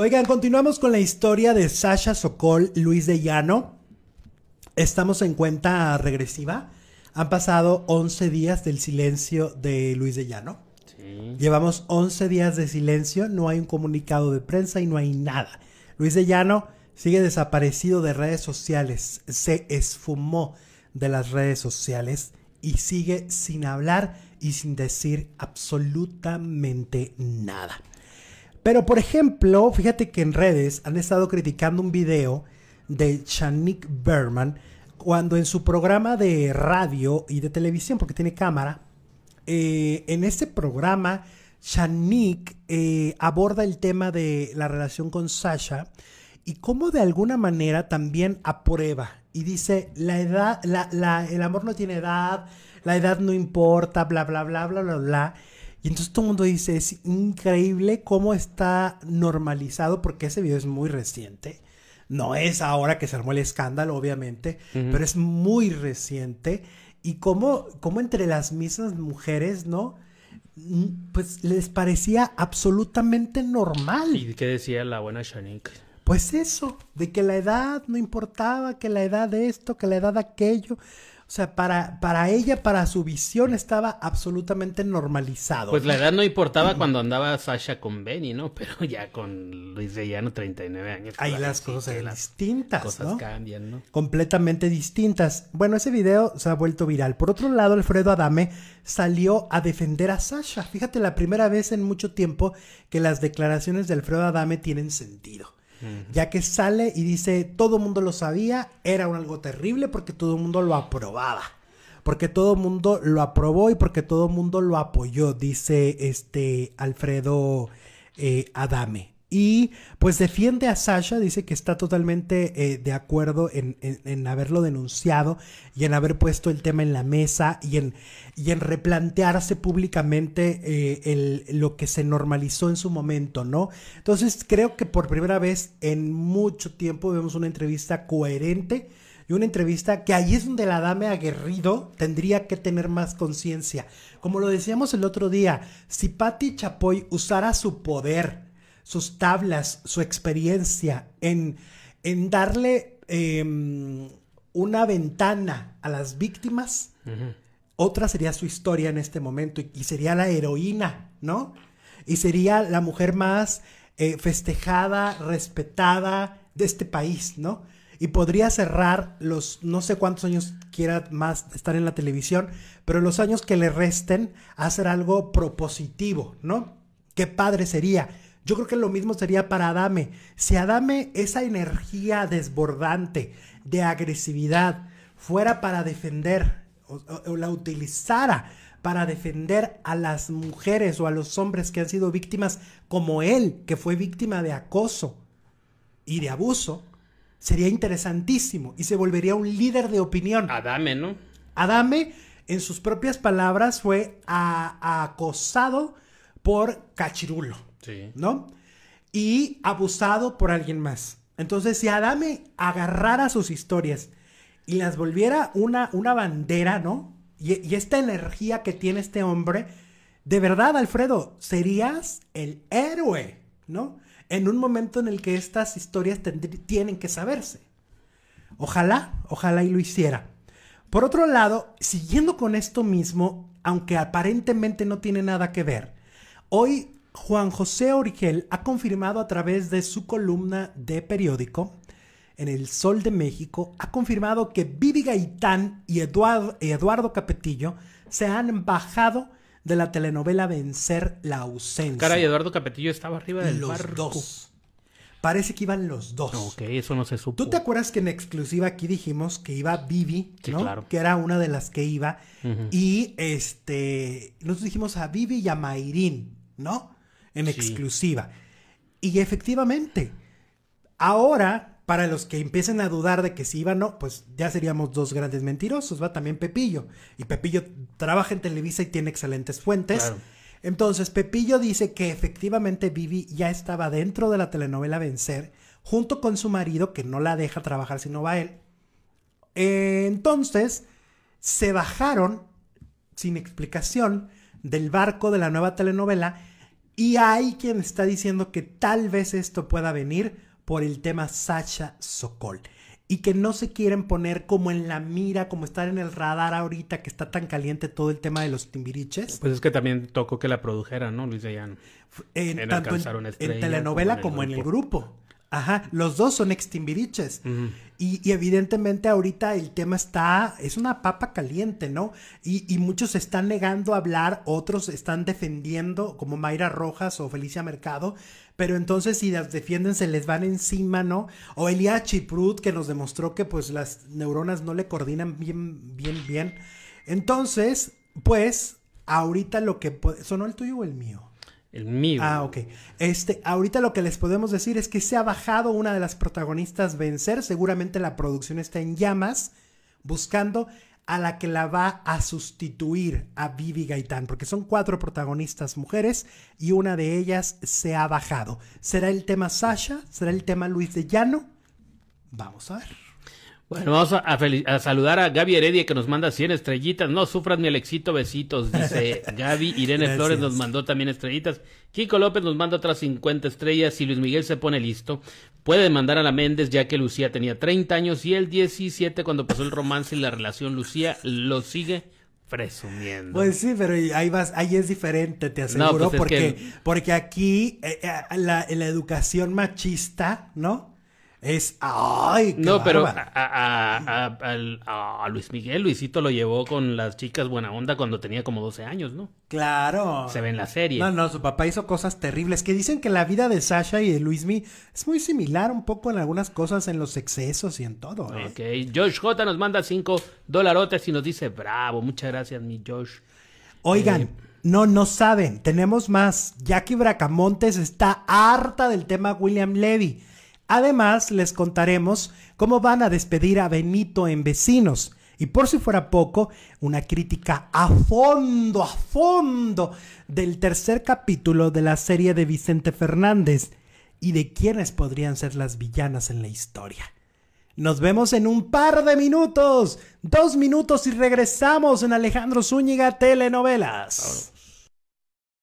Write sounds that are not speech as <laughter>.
Oigan, continuamos con la historia de Sasha Sokol, Luis de Llano. Estamos en cuenta regresiva. Han pasado 11 días del silencio de Luis de Llano. Llevamos 11 días de silencio, no hay un comunicado de prensa y no hay nada. Luis de Llano sigue desaparecido de redes sociales, se esfumó de las redes sociales y sigue sin hablar y sin decir absolutamente nada. Pero por ejemplo, fíjate que en redes han estado criticando un video de Shanique Berman cuando en su programa de radio y de televisión, porque tiene cámara, eh, en este programa Shanique eh, aborda el tema de la relación con Sasha y cómo de alguna manera también aprueba y dice la edad, el amor no tiene edad, la edad no importa, bla, bla, bla, bla, bla, bla. Y entonces todo el mundo dice, es increíble cómo está normalizado, porque ese video es muy reciente. No es ahora que se armó el escándalo, obviamente, pero es muy reciente. Y cómo, cómo entre las mismas mujeres, ¿no? Mm, pues les parecía absolutamente normal. ¿Y qué decía la buena Shanique? Pues eso, de que la edad no importaba, que la edad de esto, que la edad de aquello. O sea, para, para ella, para su visión, estaba absolutamente normalizado. Pues la edad no importaba cuando andaba Sasha con Benny, ¿no? <laughs> Pero ya con Luis Vellano, 39 años. Ahí pues, las cosas distintas, las cosas cambian, ¿no? Completamente distintas. Bueno, ese video se ha vuelto viral. Por otro lado, Alfredo Adame salió a defender a Sasha. Fíjate, la primera vez en mucho tiempo que las declaraciones de Alfredo Adame tienen sentido. Ya que sale y dice, todo el mundo lo sabía, era algo terrible porque todo el mundo lo aprobaba. Porque todo el mundo lo aprobó y porque todo el mundo lo apoyó, dice este Alfredo eh, Adame. Y pues defiende a Sasha, dice que está totalmente eh, de acuerdo en, haberlo denunciado y en haber puesto el tema en la mesa y en, replantearse públicamente eh, lo que se normalizó en su momento, ¿no? Entonces creo que por primera vez en mucho tiempo vemos una entrevista coherente y una entrevista que ahí es donde la dame aguerrido tendría que tener más conciencia. Como lo decíamos el otro día, si Patti Chapoy usara su poder, sus tablas, su experiencia, en, darle em, una ventana a las víctimas. Otra sería su historia en este momento y, sería la heroína, ¿no? Y sería la mujer más eh, festejada, respetada de este país, ¿no? y podría cerrar los no sé cuántos años quiera más estar en la televisión, pero los años que le resten hacer algo propositivo, ¿no? Qué padre sería. Yo creo que lo mismo sería para Adame. Si Adame esa energía desbordante de agresividad fuera para defender o, la utilizara para defender a las mujeres o a los hombres que han sido víctimas como él, que fue víctima de acoso y de abuso, sería interesantísimo y se volvería un líder de opinión. Adame, ¿no? Adame, en sus propias palabras, fue acosado por Cachirulo. ¿No? Y abusado por alguien más. Entonces, si Adame agarrara sus historias y las volviera una, una bandera, ¿no? Y, y esta energía que tiene este hombre, de verdad, Alfredo, serías el héroe, ¿no? En un momento en el que estas historias tienen que saberse. Ojalá, ojalá y lo hiciera. Por otro lado, siguiendo con esto mismo, aunque aparentemente no tiene nada que ver, hoy Juan José Origel ha confirmado a través de su columna de periódico en El Sol de México, ha confirmado que Vivi Gaitán y Eduardo, Capetillo se han bajado de la telenovela Vencer la ausencia. Cara, y Eduardo Capetillo estaba arriba de los dos. Parece que iban los dos. Ok, eso no se supo. ¿Tú te acuerdas que en exclusiva aquí dijimos que iba Vivi, Que era una de las que iba. Y este, nosotros dijimos a Vivi y a Mayrín, ¿no? en exclusiva. Y efectivamente, ahora, para los que empiecen a dudar de que si iba no, pues ya seríamos dos grandes mentirosos, va también Pepillo. Y Pepillo trabaja en Televisa y tiene excelentes fuentes. Entonces, Pepillo dice que efectivamente Vivi ya estaba dentro de la telenovela Vencer, junto con su marido, que no la deja trabajar sino va él. Entonces, se bajaron, sin explicación, del barco de la nueva telenovela y hay quien está diciendo que tal vez esto pueda venir por el tema Sasha Sokol y que no se quieren poner como en la mira, como estar en el radar ahorita que está tan caliente todo el tema de los timbiriches. Pues es que también tocó que la produjera, ¿no? Luis En, en telenovela como en el grupo. Ajá, los dos son extimbiriches y, evidentemente ahorita el tema está, es una papa caliente, ¿no? Y, y muchos están negando a hablar, otros están defendiendo, como Mayra Rojas o Felicia Mercado, pero entonces si las defienden se les van encima, ¿no? O Elia Chiprut que nos demostró que pues las neuronas no le coordinan bien, bien, bien. Entonces, pues, ahorita lo que... ¿Sonó el tuyo o el mío? El mío. Ah, ok. Este, ahorita lo que les podemos decir es que se ha bajado una de las protagonistas vencer. Seguramente la producción está en llamas buscando a la que la va a sustituir a Vivi Gaitán, porque son cuatro protagonistas mujeres y una de ellas se ha bajado. ¿Será el tema Sasha? ¿Será el tema Luis de Llano? Vamos a ver. Bueno, vamos a, saludar a Gaby Heredia que nos manda 100 estrellitas. No sufras el éxito, besitos, dice <laughs> Gaby. Irene Flores nos mandó también estrellitas. Kiko López nos manda otras 50 estrellas y Luis Miguel se pone listo. Puede mandar a la Méndez ya que Lucía tenía 30 años y el 17 cuando pasó el romance y la relación Lucía lo sigue presumiendo. Pues sí, pero ahí vas, ahí es diferente, te aseguro, pues porque, porque aquí eh, eh la educación machista, ¿no? Es. ¡Ay! no, pero a, a, Luis Miguel, Luisito lo llevó con las chicas buena onda cuando tenía como 12 años, ¿no? Claro. Se ve en la serie. No, no, su papá hizo cosas terribles. Que dicen que la vida de Sasha y de Luis Luismi es muy similar un poco en algunas cosas, en los excesos y en todo. ¿eh? Ok. Josh J nos manda 5 dolarotes y nos dice: Bravo, muchas gracias, mi Josh. Oigan. Eh, no, no saben, tenemos más. Jackie Bracamontes está harta del tema William Levy Además, les contaremos cómo van a despedir a Benito en Vecinos. Y por si fuera poco, una crítica a fondo, a fondo del tercer capítulo de la serie de Vicente Fernández y de quiénes podrían ser las villanas en la historia. Nos vemos en un par de minutos, dos minutos y regresamos en Alejandro Zúñiga Telenovelas.